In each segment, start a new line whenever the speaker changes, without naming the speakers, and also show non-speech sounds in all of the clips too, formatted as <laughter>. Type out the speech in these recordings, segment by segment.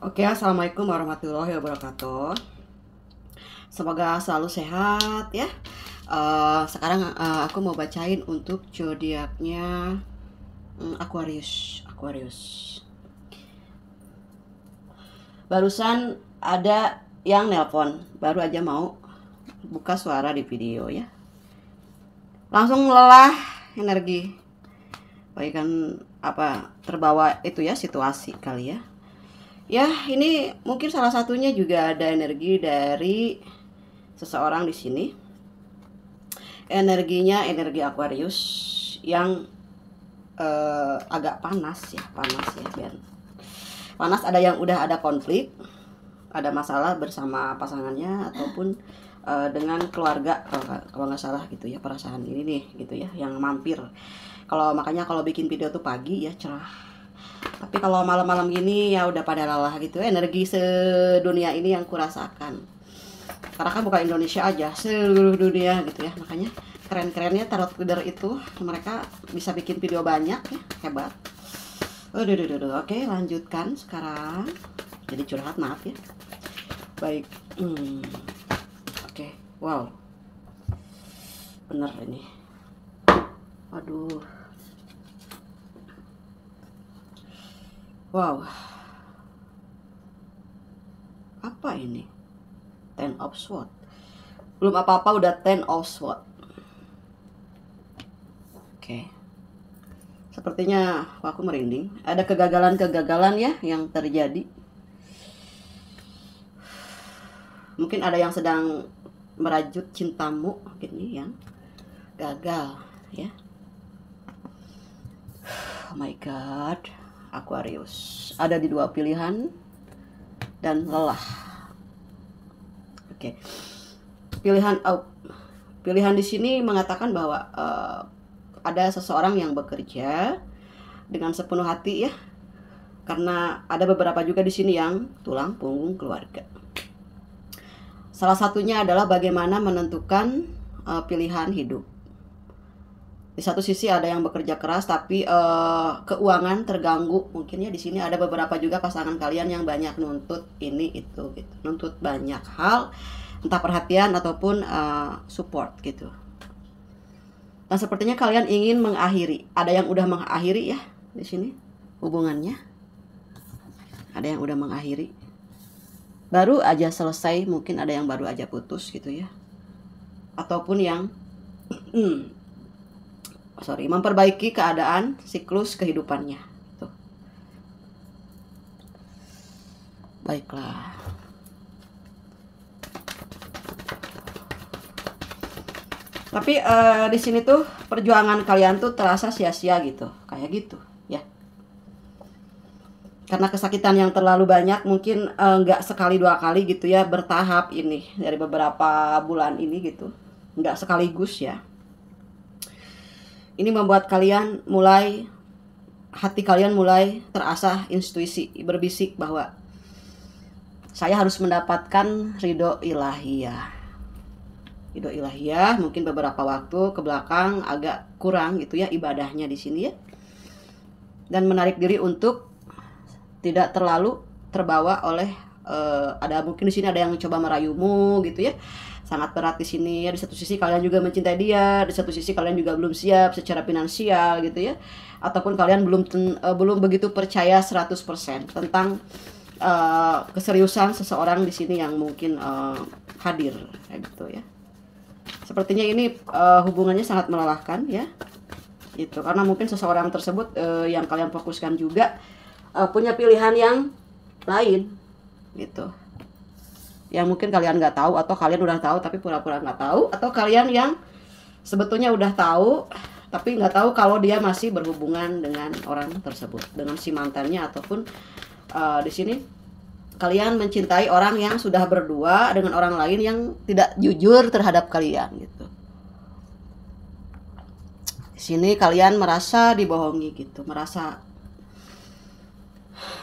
Oke, assalamualaikum warahmatullahi wabarakatuh. Semoga selalu sehat ya. Uh, sekarang uh, aku mau bacain untuk zodiaknya hmm, Aquarius. Aquarius. Barusan ada yang nelpon, baru aja mau buka suara di video ya. Langsung lelah energi. Baikan apa terbawa itu ya situasi kali ya ya ini mungkin salah satunya juga ada energi dari seseorang di sini energinya energi Aquarius yang eh, agak panas ya panas ya Ben panas ada yang udah ada konflik ada masalah bersama pasangannya ataupun eh, dengan keluarga kalau, kalau nggak salah gitu ya perasaan ini nih gitu ya yang mampir kalau makanya kalau bikin video tuh pagi ya cerah tapi kalau malam-malam gini ya udah pada lelah gitu energi sedunia ini yang kurasakan karena kan bukan Indonesia aja seluruh dunia gitu ya makanya keren-kerennya tarot reader itu mereka bisa bikin video banyak ya hebat Aduh, oh, aduh, aduh, oke lanjutkan sekarang jadi curhat maaf ya baik hmm. oke wow bener ini aduh Wow. Apa ini? Ten of Swords? Belum apa-apa udah Ten of Swords? Oke. Sepertinya aku merinding. Ada kegagalan-kegagalan ya yang terjadi. Mungkin ada yang sedang merajut cintamu ini yang gagal ya. Oh my god. Aquarius. Ada di dua pilihan dan lelah. Oke. Pilihan uh, pilihan di sini mengatakan bahwa uh, ada seseorang yang bekerja dengan sepenuh hati ya. Karena ada beberapa juga di sini yang tulang punggung keluarga. Salah satunya adalah bagaimana menentukan uh, pilihan hidup di satu sisi ada yang bekerja keras tapi uh, keuangan terganggu mungkinnya di sini ada beberapa juga pasangan kalian yang banyak nuntut ini itu gitu nuntut banyak hal entah perhatian ataupun uh, support gitu nah sepertinya kalian ingin mengakhiri ada yang udah mengakhiri ya di sini hubungannya ada yang udah mengakhiri baru aja selesai mungkin ada yang baru aja putus gitu ya ataupun yang <clears throat> hmm, Oh, sorry memperbaiki keadaan siklus kehidupannya Tuh. baiklah tapi uh, di sini tuh perjuangan kalian tuh terasa sia-sia gitu kayak gitu ya karena kesakitan yang terlalu banyak mungkin eh, nggak uh, sekali dua kali gitu ya bertahap ini dari beberapa bulan ini gitu nggak sekaligus ya ini membuat kalian mulai hati kalian mulai terasah intuisi berbisik bahwa saya harus mendapatkan ridho ilahiyah. Ridho ilahiyah mungkin beberapa waktu ke belakang agak kurang gitu ya ibadahnya di sini ya. Dan menarik diri untuk tidak terlalu terbawa oleh uh, ada mungkin di sini ada yang coba merayumu gitu ya sangat berat di sini ya di satu sisi kalian juga mencintai dia di satu sisi kalian juga belum siap secara finansial gitu ya ataupun kalian belum ten, uh, belum begitu percaya 100% tentang uh, keseriusan seseorang di sini yang mungkin uh, hadir kayak gitu ya sepertinya ini uh, hubungannya sangat melelahkan ya itu karena mungkin seseorang tersebut uh, yang kalian fokuskan juga uh, punya pilihan yang lain gitu yang mungkin kalian nggak tahu atau kalian udah tahu tapi pura-pura nggak tahu atau kalian yang sebetulnya udah tahu tapi nggak tahu kalau dia masih berhubungan dengan orang tersebut dengan si mantannya ataupun uh, di sini kalian mencintai orang yang sudah berdua dengan orang lain yang tidak jujur terhadap kalian gitu. Di sini kalian merasa dibohongi gitu, merasa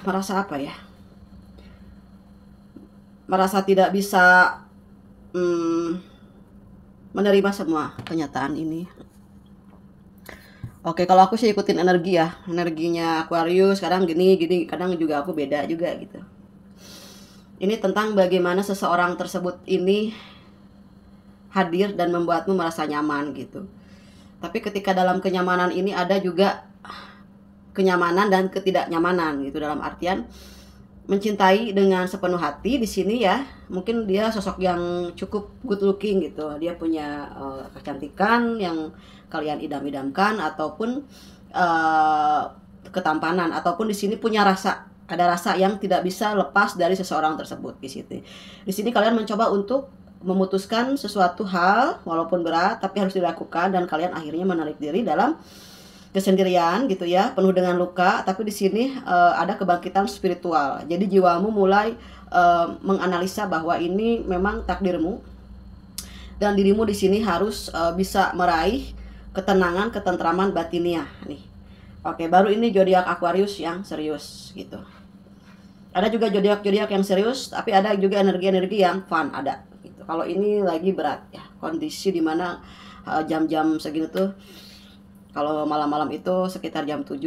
merasa apa ya? merasa tidak bisa hmm, menerima semua kenyataan ini. Oke, kalau aku sih ikutin energi ya, energinya Aquarius kadang gini, gini, kadang juga aku beda juga gitu. Ini tentang bagaimana seseorang tersebut ini hadir dan membuatmu merasa nyaman gitu. Tapi ketika dalam kenyamanan ini ada juga kenyamanan dan ketidaknyamanan gitu dalam artian mencintai dengan sepenuh hati di sini ya mungkin dia sosok yang cukup good looking gitu dia punya uh, kecantikan yang kalian idam-idamkan ataupun uh, ketampanan ataupun di sini punya rasa ada rasa yang tidak bisa lepas dari seseorang tersebut di sini di sini kalian mencoba untuk memutuskan sesuatu hal walaupun berat tapi harus dilakukan dan kalian akhirnya menarik diri dalam kesendirian gitu ya, penuh dengan luka, tapi di sini uh, ada kebangkitan spiritual. Jadi jiwamu mulai uh, menganalisa bahwa ini memang takdirmu dan dirimu di sini harus uh, bisa meraih ketenangan, ketentraman batinnya nih. Oke, baru ini jodiak Aquarius yang serius gitu. Ada juga jodiak jodiak yang serius, tapi ada juga energi-energi yang fun ada gitu. Kalau ini lagi berat ya, kondisi dimana jam-jam uh, segini tuh kalau malam-malam itu sekitar jam 7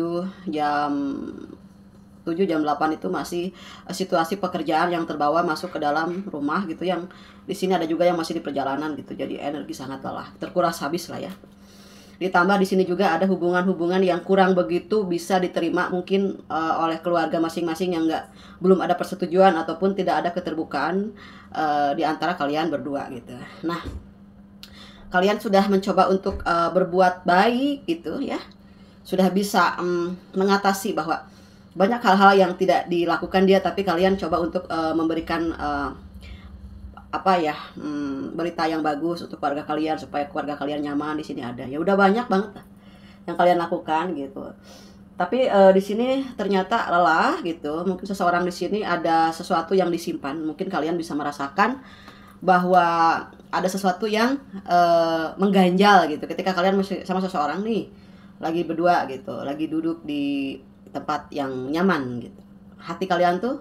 jam 7 jam 8 itu masih eh, situasi pekerjaan yang terbawa masuk ke dalam rumah gitu yang di sini ada juga yang masih di perjalanan gitu jadi energi sangat lelah terkuras habis lah ya ditambah di sini juga ada hubungan-hubungan yang kurang begitu bisa diterima mungkin uh, oleh keluarga masing-masing yang nggak belum ada persetujuan ataupun tidak ada keterbukaan uh, di antara kalian berdua gitu nah kalian sudah mencoba untuk uh, berbuat baik gitu ya sudah bisa um, mengatasi bahwa banyak hal-hal yang tidak dilakukan dia tapi kalian coba untuk uh, memberikan uh, apa ya um, berita yang bagus untuk keluarga kalian supaya keluarga kalian nyaman di sini ada ya udah banyak banget yang kalian lakukan gitu tapi e, di sini ternyata lelah gitu mungkin seseorang di sini ada sesuatu yang disimpan mungkin kalian bisa merasakan bahwa ada sesuatu yang uh, mengganjal gitu ketika kalian sama seseorang nih lagi berdua gitu lagi duduk di tempat yang nyaman gitu hati kalian tuh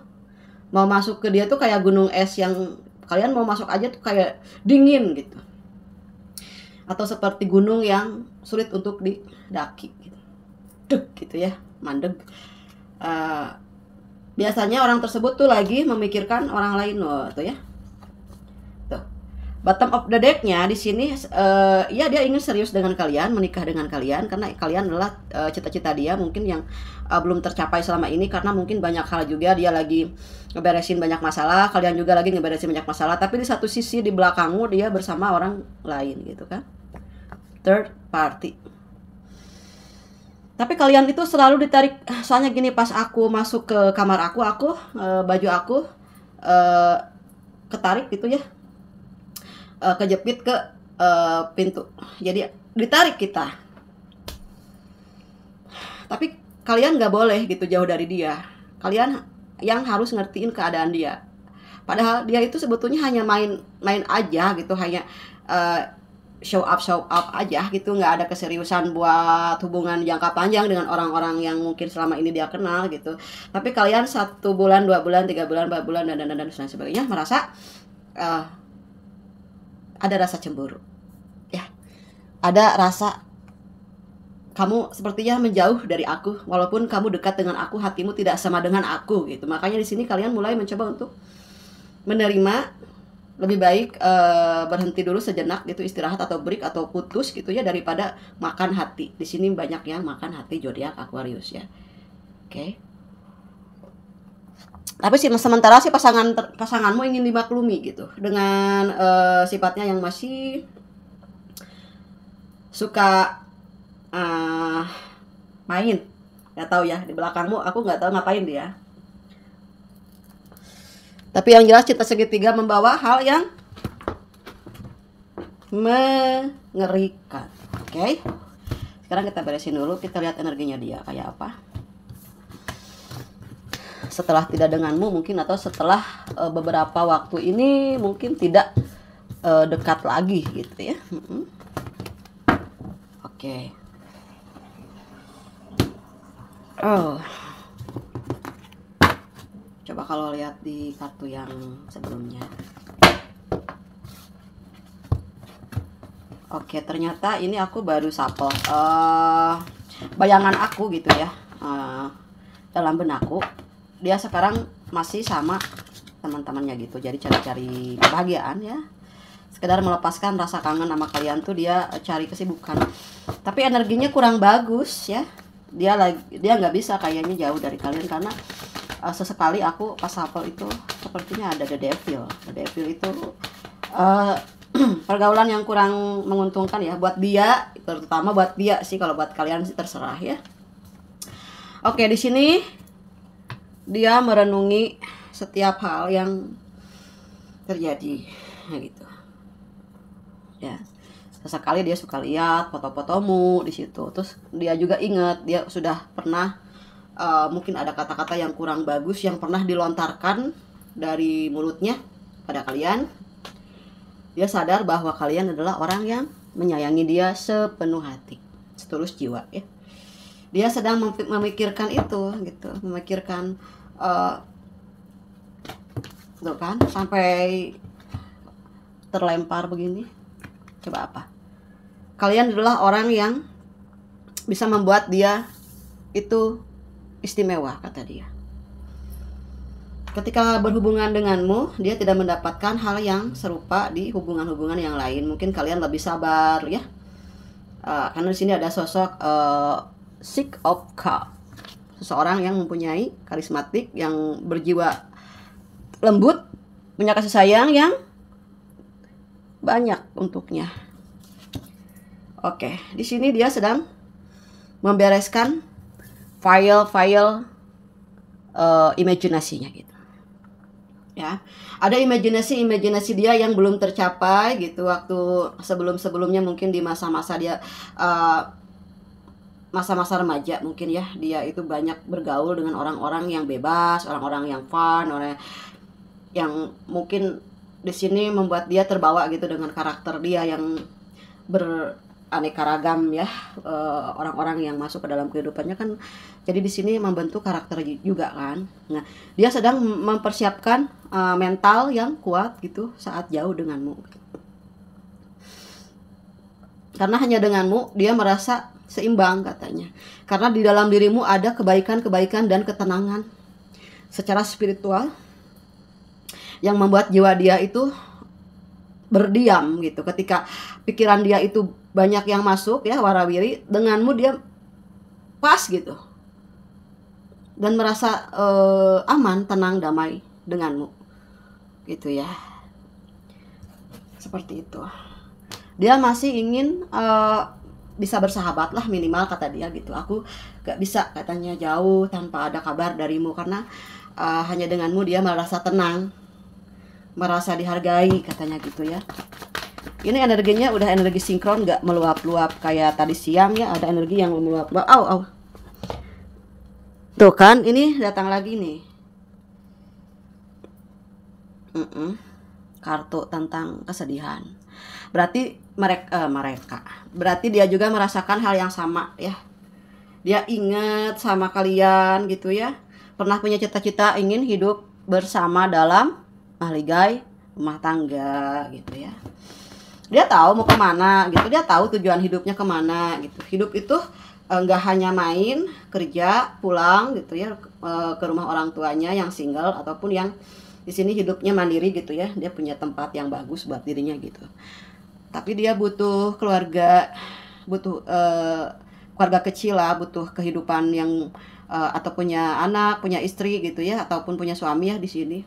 mau masuk ke dia tuh kayak gunung es yang kalian mau masuk aja tuh kayak dingin gitu atau seperti gunung yang sulit untuk didaki gitu Duk, gitu ya mandeg uh, biasanya orang tersebut tuh lagi memikirkan orang lain loh tuh ya bottom of the decknya di sini uh, ya dia ingin serius dengan kalian menikah dengan kalian karena kalian adalah cita eh, cita-cita dia mungkin yang uh, belum tercapai selama ini karena mungkin banyak hal juga dia lagi ngeberesin banyak masalah kalian juga lagi ngeberesin banyak masalah tapi di satu sisi di belakangmu dia bersama orang lain gitu kan third party tapi kalian itu selalu ditarik soalnya gini pas aku masuk ke kamar aku aku uh, baju aku uh, ketarik gitu ya uh, kejepit ke uh, pintu. Jadi ditarik kita. Tapi kalian nggak boleh gitu jauh dari dia. Kalian yang harus ngertiin keadaan dia. Padahal dia itu sebetulnya hanya main-main aja gitu, hanya uh, show up show up aja gitu, nggak ada keseriusan buat hubungan jangka panjang dengan orang-orang yang mungkin selama ini dia kenal gitu. Tapi kalian satu bulan, dua bulan, tiga bulan, empat bulan dan dan dan, dan, sebagainya merasa uh, ada rasa cemburu. Ya. Ada rasa kamu sepertinya menjauh dari aku walaupun kamu dekat dengan aku hatimu tidak sama dengan aku gitu makanya di sini kalian mulai mencoba untuk menerima lebih baik e, berhenti dulu sejenak gitu istirahat atau break atau putus gitu ya daripada makan hati di sini banyak yang makan hati Jodiak Aquarius ya oke okay tapi sih sementara sih pasangan pasanganmu ingin dimaklumi gitu dengan uh, sifatnya yang masih suka uh, main nggak tahu ya di belakangmu aku nggak tahu ngapain dia tapi yang jelas cita segitiga membawa hal yang mengerikan oke okay? sekarang kita beresin dulu kita lihat energinya dia kayak apa setelah tidak denganmu mungkin atau setelah e, beberapa waktu ini mungkin tidak e, dekat lagi gitu ya. Mm -hmm. Oke. Okay. Oh. Coba kalau lihat di kartu yang sebelumnya. Oke, okay, ternyata ini aku baru sapel uh, bayangan aku gitu ya uh, dalam benakku dia sekarang masih sama teman-temannya gitu jadi cari-cari kebahagiaan ya sekedar melepaskan rasa kangen sama kalian tuh dia cari kesibukan tapi energinya kurang bagus ya dia lagi dia nggak bisa kayaknya jauh dari kalian karena uh, sesekali aku pas hafal itu sepertinya ada the devil the devil itu uh, <clears throat> pergaulan yang kurang menguntungkan ya buat dia terutama buat dia sih kalau buat kalian sih terserah ya oke di sini dia merenungi setiap hal yang terjadi nah, gitu ya sesekali dia suka lihat foto-fotomu di situ terus dia juga ingat dia sudah pernah uh, mungkin ada kata-kata yang kurang bagus yang pernah dilontarkan dari mulutnya pada kalian dia sadar bahwa kalian adalah orang yang menyayangi dia sepenuh hati setulus jiwa ya dia sedang memikirkan itu gitu memikirkan uh, tuh kan sampai terlempar begini coba apa kalian adalah orang yang bisa membuat dia itu istimewa kata dia ketika berhubungan denganmu dia tidak mendapatkan hal yang serupa di hubungan-hubungan yang lain mungkin kalian lebih sabar ya uh, karena di sini ada sosok uh, sick of cup seseorang yang mempunyai karismatik yang berjiwa lembut, punya kasih sayang yang banyak untuknya. Oke, di sini dia sedang membereskan file-file uh, imajinasinya gitu. Ya. Ada imajinasi-imajinasi dia yang belum tercapai gitu waktu sebelum-sebelumnya mungkin di masa-masa dia uh, masa-masa remaja mungkin ya dia itu banyak bergaul dengan orang-orang yang bebas, orang-orang yang fun, orang yang mungkin di sini membuat dia terbawa gitu dengan karakter dia yang beraneka ragam ya eh, orang-orang yang masuk ke dalam kehidupannya kan jadi di sini membentuk karakter juga kan. Nah, dia sedang mempersiapkan eh, mental yang kuat gitu saat jauh denganmu. Karena hanya denganmu dia merasa seimbang katanya. Karena di dalam dirimu ada kebaikan-kebaikan dan ketenangan secara spiritual yang membuat jiwa dia itu berdiam gitu. Ketika pikiran dia itu banyak yang masuk ya warawiri denganmu dia pas gitu. Dan merasa eh, aman, tenang, damai denganmu. Gitu ya. Seperti itu. Dia masih ingin eh, bisa bersahabat lah minimal kata dia gitu aku gak bisa katanya jauh tanpa ada kabar darimu karena uh, hanya denganmu dia merasa tenang merasa dihargai katanya gitu ya ini energinya udah energi sinkron gak meluap-luap kayak tadi siang ya ada energi yang meluap-luap oh oh tuh kan ini datang lagi nih mm -mm kartu tentang kesedihan. Berarti mereka uh, eh, mereka. Berarti dia juga merasakan hal yang sama ya. Dia ingat sama kalian gitu ya. Pernah punya cita-cita ingin hidup bersama dalam mahligai rumah tangga gitu ya. Dia tahu mau kemana gitu, dia tahu tujuan hidupnya kemana gitu. Hidup itu eh, nggak hanya main kerja pulang gitu ya ke eh, rumah orang tuanya yang single ataupun yang di sini hidupnya mandiri gitu ya dia punya tempat yang bagus buat dirinya gitu tapi dia butuh keluarga butuh uh, keluarga kecil lah butuh kehidupan yang uh, atau punya anak punya istri gitu ya ataupun punya suami ya di sini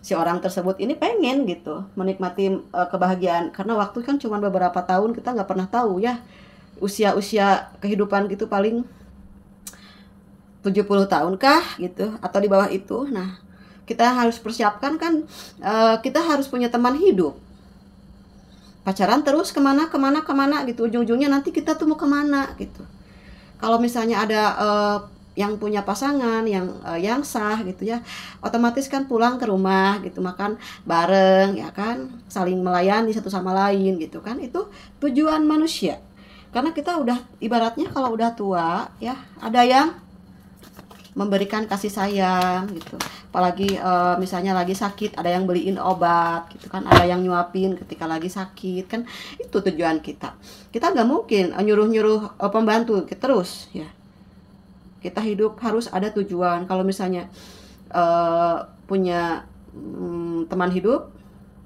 si orang tersebut ini pengen gitu menikmati uh, kebahagiaan karena waktu kan cuma beberapa tahun kita nggak pernah tahu ya usia-usia kehidupan gitu paling 70 tahun kah gitu atau di bawah itu nah kita harus persiapkan kan eh, kita harus punya teman hidup pacaran terus kemana kemana kemana gitu ujung-ujungnya nanti kita tuh mau kemana gitu kalau misalnya ada eh, yang punya pasangan yang eh, yang sah gitu ya otomatis kan pulang ke rumah gitu makan bareng ya kan saling melayani satu sama lain gitu kan itu tujuan manusia karena kita udah ibaratnya kalau udah tua ya ada yang memberikan kasih sayang gitu apalagi uh, misalnya lagi sakit ada yang beliin obat gitu kan ada yang nyuapin ketika lagi sakit kan itu tujuan kita kita nggak mungkin eh, nyuruh-nyuruh uh, pembantu terus ya kita hidup harus ada tujuan kalau misalnya uh, punya um, teman hidup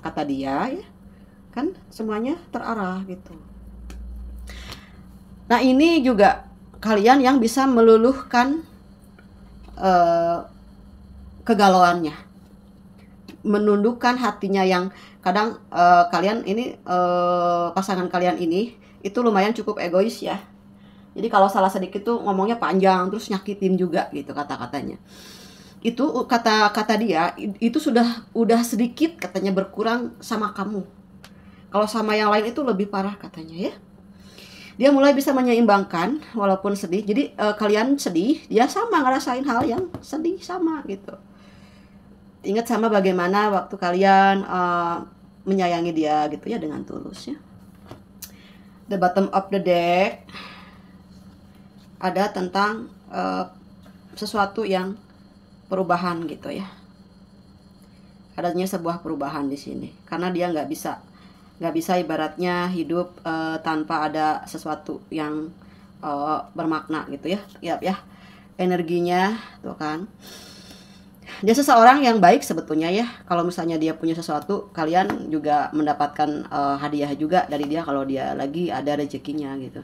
kata dia ya kan semuanya terarah gitu nah ini juga kalian yang bisa meluluhkan Eh, kegalauannya menundukkan hatinya yang kadang uh, kalian ini uh, pasangan kalian ini itu lumayan cukup egois ya jadi kalau salah sedikit tuh ngomongnya panjang terus nyakitin juga gitu kata-katanya itu kata-kata dia itu sudah udah sedikit katanya berkurang sama kamu kalau sama yang lain itu lebih parah katanya ya dia mulai bisa menyeimbangkan walaupun sedih jadi e, kalian sedih dia sama ngerasain hal yang sedih sama gitu ingat sama bagaimana waktu kalian e, menyayangi dia gitu ya dengan tulus ya the bottom of the deck ada tentang e, sesuatu yang perubahan gitu ya adanya sebuah perubahan di sini karena dia nggak bisa nggak bisa ibaratnya hidup uh, tanpa ada sesuatu yang uh, bermakna gitu ya ya ya energinya tuh kan dia seseorang yang baik sebetulnya ya kalau misalnya dia punya sesuatu kalian juga mendapatkan uh, hadiah juga dari dia kalau dia lagi ada rezekinya gitu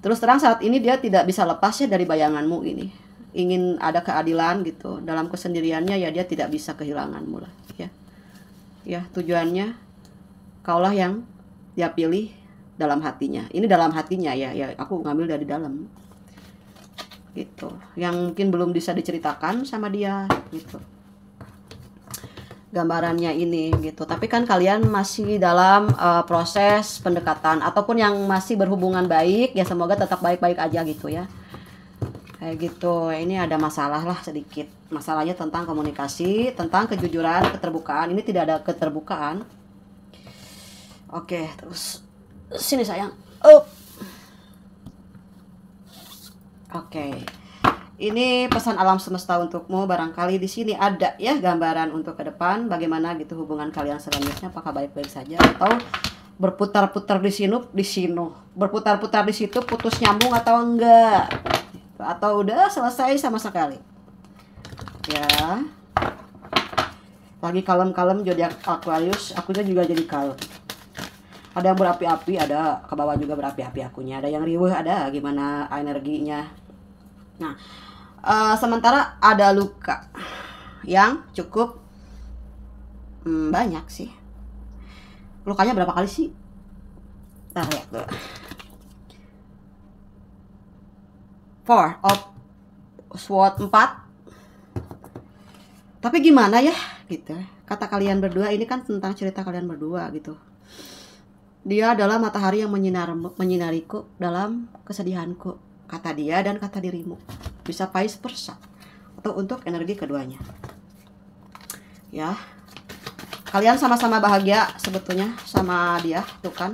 terus terang saat ini dia tidak bisa lepas ya dari bayanganmu ini ingin ada keadilan gitu dalam kesendiriannya ya dia tidak bisa kehilanganmu lah ya ya tujuannya kaulah yang dia pilih dalam hatinya. Ini dalam hatinya ya, ya aku ngambil dari dalam. Gitu. Yang mungkin belum bisa diceritakan sama dia gitu. Gambarannya ini gitu. Tapi kan kalian masih dalam uh, proses pendekatan ataupun yang masih berhubungan baik ya semoga tetap baik-baik aja gitu ya. Kayak gitu. Ini ada masalah lah sedikit. Masalahnya tentang komunikasi, tentang kejujuran, keterbukaan. Ini tidak ada keterbukaan Oke, terus sini sayang. Up. Oh. Oke. Ini pesan alam semesta untukmu barangkali di sini ada ya gambaran untuk ke depan bagaimana gitu hubungan kalian selanjutnya apakah baik-baik saja atau berputar-putar di sini di sini berputar-putar di situ putus nyambung atau enggak gitu. atau udah selesai sama sekali ya lagi kalem-kalem jadi Aquarius aku juga jadi kalem ada yang berapi-api ada ke bawah juga berapi-api akunya ada yang riweh ada gimana energinya nah uh, sementara ada luka yang cukup hmm, banyak sih lukanya berapa kali sih Nah, lihat dulu. Four of sword empat. tapi gimana ya gitu kata kalian berdua ini kan tentang cerita kalian berdua gitu dia adalah matahari yang menyinar, menyinariku dalam kesedihanku, kata dia dan kata dirimu. Bisa vice versa atau untuk energi keduanya. Ya. Kalian sama-sama bahagia sebetulnya sama dia, tuh kan.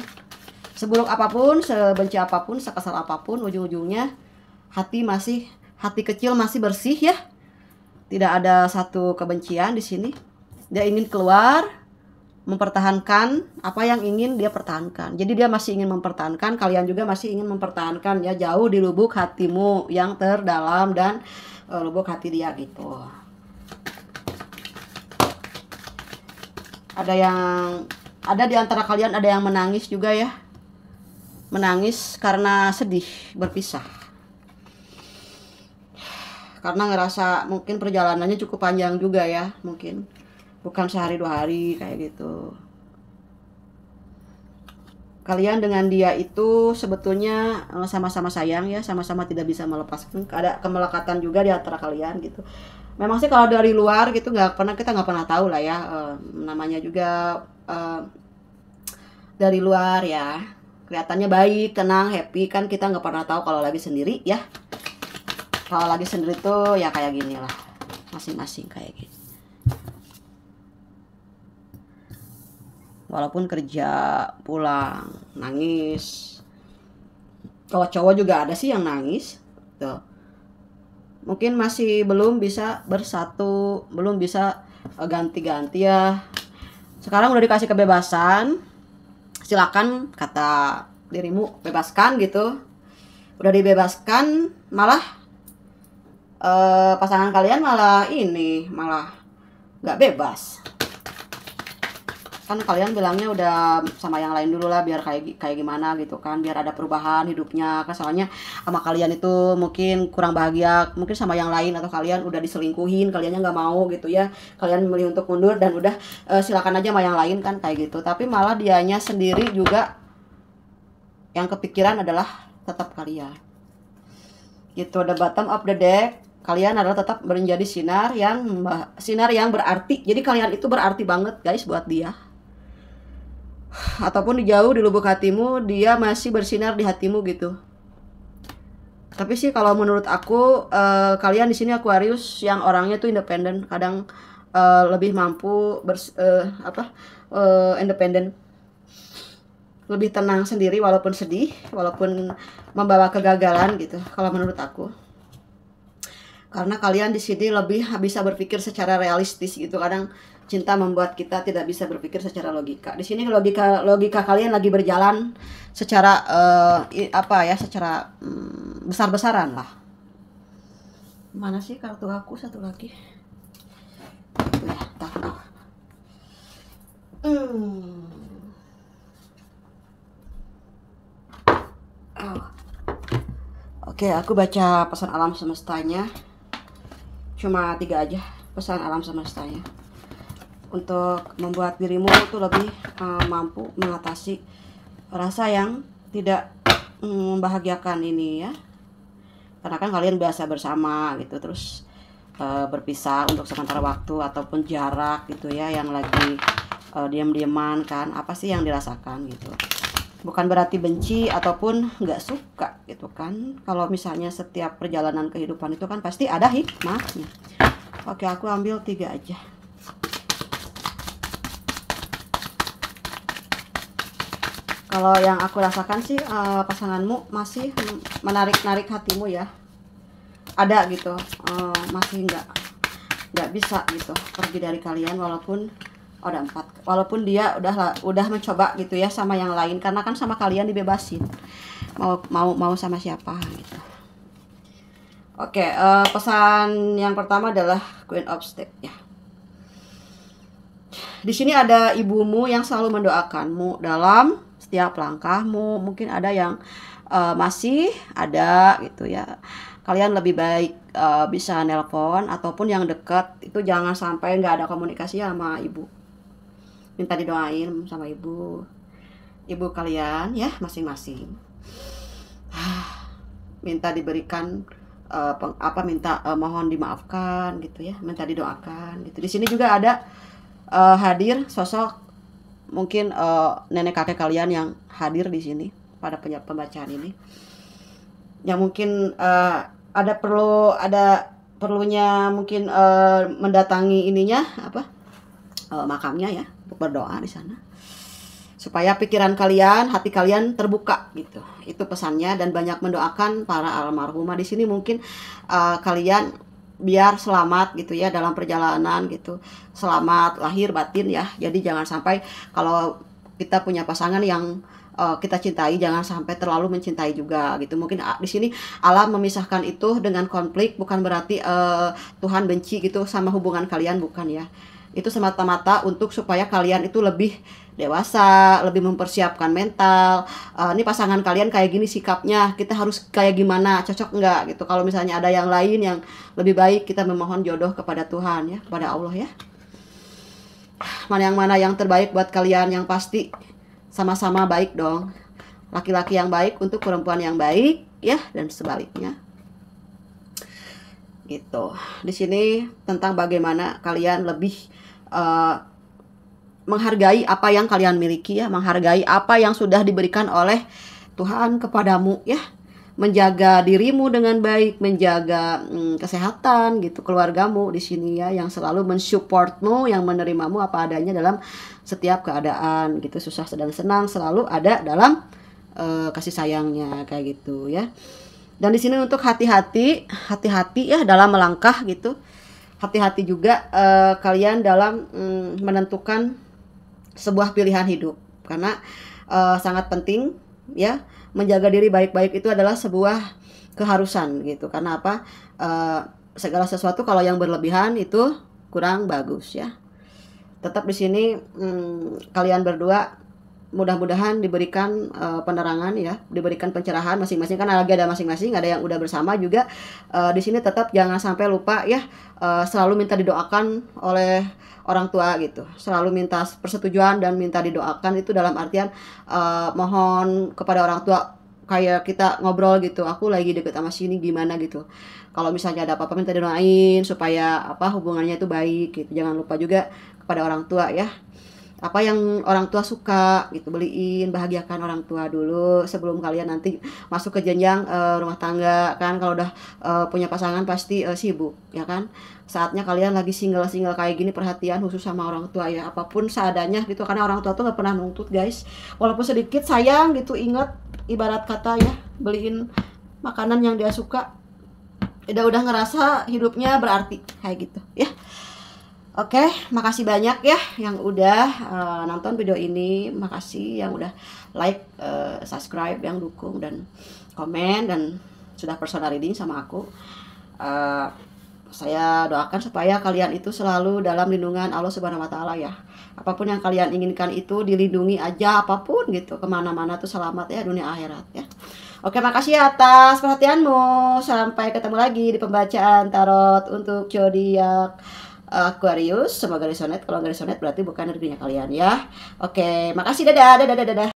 Seburuk apapun, sebenci apapun, sekesal apapun, ujung-ujungnya hati masih hati kecil masih bersih ya. Tidak ada satu kebencian di sini. Dia ingin keluar mempertahankan apa yang ingin dia pertahankan. Jadi dia masih ingin mempertahankan, kalian juga masih ingin mempertahankan ya jauh di lubuk hatimu yang terdalam dan uh, lubuk hati dia gitu. Ada yang ada di antara kalian ada yang menangis juga ya. Menangis karena sedih berpisah. Karena ngerasa mungkin perjalanannya cukup panjang juga ya, mungkin bukan sehari dua hari kayak gitu kalian dengan dia itu sebetulnya eh, sama-sama sayang ya sama-sama tidak bisa melepaskan hmm, ada kemelekatan juga di antara kalian gitu memang sih kalau dari luar gitu nggak pernah kita nggak pernah tahu lah ya eh, namanya juga eh, dari luar ya kelihatannya baik tenang happy kan kita nggak pernah tahu kalau lagi sendiri ya kalau lagi sendiri tuh ya kayak gini lah masing-masing kayak gitu walaupun kerja pulang nangis kalau cowok juga ada sih yang nangis tuh mungkin masih belum bisa bersatu belum bisa eh, ganti-ganti ya sekarang udah dikasih kebebasan silakan kata dirimu bebaskan gitu udah dibebaskan malah uh, pasangan kalian malah ini malah nggak bebas kan kalian bilangnya udah sama yang lain dulu lah biar kayak kayak gimana gitu kan biar ada perubahan hidupnya kan soalnya sama kalian itu mungkin kurang bahagia mungkin sama yang lain atau kalian udah diselingkuhin kaliannya nggak mau gitu ya kalian milih untuk mundur dan udah e, silakan aja sama yang lain kan kayak gitu tapi malah dianya sendiri juga yang kepikiran adalah tetap kalian gitu ada bottom of the deck kalian adalah tetap menjadi sinar yang sinar yang berarti jadi kalian itu berarti banget guys buat dia ataupun jauh di lubuk hatimu dia masih bersinar di hatimu gitu tapi sih kalau menurut aku uh, kalian di sini Aquarius yang orangnya tuh independen kadang uh, lebih mampu bers uh, apa uh, independen lebih tenang sendiri walaupun sedih walaupun membawa kegagalan gitu kalau menurut aku karena kalian di sini lebih bisa berpikir secara realistis gitu kadang cinta membuat kita tidak bisa berpikir secara logika. Di sini logika logika kalian lagi berjalan secara uh, apa ya, secara um, besar-besaran lah. Mana sih kartu aku satu lagi? Ya, hmm. Oh. Oke, aku baca pesan alam semestanya. Cuma tiga aja pesan alam semestanya untuk membuat dirimu tuh lebih uh, mampu mengatasi rasa yang tidak mm, membahagiakan ini ya karena kan kalian biasa bersama gitu terus uh, berpisah untuk sementara waktu ataupun jarak gitu ya yang lagi uh, diam-diaman kan apa sih yang dirasakan gitu bukan berarti benci ataupun nggak suka gitu kan kalau misalnya setiap perjalanan kehidupan itu kan pasti ada hikmahnya oke aku ambil tiga aja kalau yang aku rasakan sih uh, pasanganmu masih menarik-narik hatimu ya ada gitu uh, masih enggak enggak bisa gitu pergi dari kalian walaupun ada empat walaupun dia udah udah mencoba gitu ya sama yang lain karena kan sama kalian dibebasin mau mau mau sama siapa gitu oke okay, uh, eh, pesan yang pertama adalah Queen of Stick ya di sini ada ibumu yang selalu mendoakanmu dalam setiap langkahmu. Mungkin ada yang uh, masih ada gitu ya. Kalian lebih baik uh, bisa nelpon ataupun yang dekat itu jangan sampai nggak ada komunikasi sama ibu. Minta didoain sama ibu, ibu kalian ya masing-masing. <sighs> Minta diberikan uh, peng, apa minta uh, mohon dimaafkan gitu ya, minta didoakan gitu. Di sini juga ada uh, hadir sosok mungkin uh, nenek kakek kalian yang hadir di sini pada pembacaan ini yang mungkin uh, ada perlu ada perlunya mungkin uh, mendatangi ininya apa uh, makamnya ya untuk berdoa di sana supaya pikiran kalian hati kalian terbuka gitu itu pesannya dan banyak mendoakan para almarhumah di sini mungkin uh, kalian biar selamat gitu ya dalam perjalanan gitu selamat lahir batin ya jadi jangan sampai kalau kita punya pasangan yang uh, kita cintai jangan sampai terlalu mencintai juga gitu mungkin uh, di sini Allah memisahkan itu dengan konflik bukan berarti uh, Tuhan benci gitu sama hubungan kalian bukan ya itu semata-mata untuk supaya kalian itu lebih dewasa, lebih mempersiapkan mental. Uh, ini pasangan kalian kayak gini sikapnya, kita harus kayak gimana, cocok nggak gitu. Kalau misalnya ada yang lain yang lebih baik, kita memohon jodoh kepada Tuhan ya, kepada Allah ya. Mana yang mana yang terbaik buat kalian yang pasti sama-sama baik dong. Laki-laki yang baik untuk perempuan yang baik ya dan sebaliknya gitu. Di sini tentang bagaimana kalian lebih Eh, menghargai apa yang kalian miliki ya, menghargai apa yang sudah diberikan oleh Tuhan kepadamu ya. Menjaga dirimu dengan baik, menjaga hmm, kesehatan gitu, keluargamu di sini ya yang selalu mensupportmu, yang menerimamu apa adanya dalam setiap keadaan gitu, susah sedang senang selalu ada dalam uh, kasih sayangnya kayak gitu ya. Dan di sini untuk hati-hati, hati-hati ya dalam melangkah gitu hati-hati juga uh, kalian dalam mm, menentukan sebuah pilihan hidup karena uh, sangat penting ya menjaga diri baik-baik itu adalah sebuah keharusan gitu karena apa uh, segala sesuatu kalau yang berlebihan itu kurang bagus ya tetap di sini mm, kalian berdua mudah-mudahan diberikan uh, penerangan ya, diberikan pencerahan masing-masing kan lagi ada masing-masing, ada yang udah bersama juga. Uh, di sini tetap jangan sampai lupa ya, uh, selalu minta didoakan oleh orang tua gitu. Selalu minta persetujuan dan minta didoakan itu dalam artian uh, mohon kepada orang tua kayak kita ngobrol gitu aku lagi deket sama sini gimana gitu kalau misalnya ada apa-apa minta didoain supaya apa hubungannya itu baik gitu jangan lupa juga kepada orang tua ya apa yang orang tua suka gitu beliin bahagiakan orang tua dulu sebelum kalian nanti masuk ke jenjang uh, rumah tangga kan kalau udah uh, punya pasangan pasti uh, sibuk ya kan saatnya kalian lagi single-single kayak gini perhatian khusus sama orang tua ya apapun seadanya gitu karena orang tua tuh nggak pernah nuntut guys walaupun sedikit sayang gitu inget ibarat kata ya beliin makanan yang dia suka udah udah ngerasa hidupnya berarti kayak gitu ya Oke, okay, makasih banyak ya yang udah uh, nonton video ini. Makasih yang udah like, uh, subscribe, yang dukung dan komen dan sudah personal reading sama aku. Uh, saya doakan supaya kalian itu selalu dalam lindungan Allah Subhanahu wa taala ya. Apapun yang kalian inginkan itu dilindungi aja apapun gitu. kemana mana tuh selamat ya dunia akhirat ya. Oke, makasih ya atas perhatianmu. Sampai ketemu lagi di pembacaan tarot untuk zodiak Eh, Aquarius. Semoga resonate. Kalau nggak resonate berarti bukan energinya kalian ya. Oke, makasih dadah, dadah, dadah, dadah.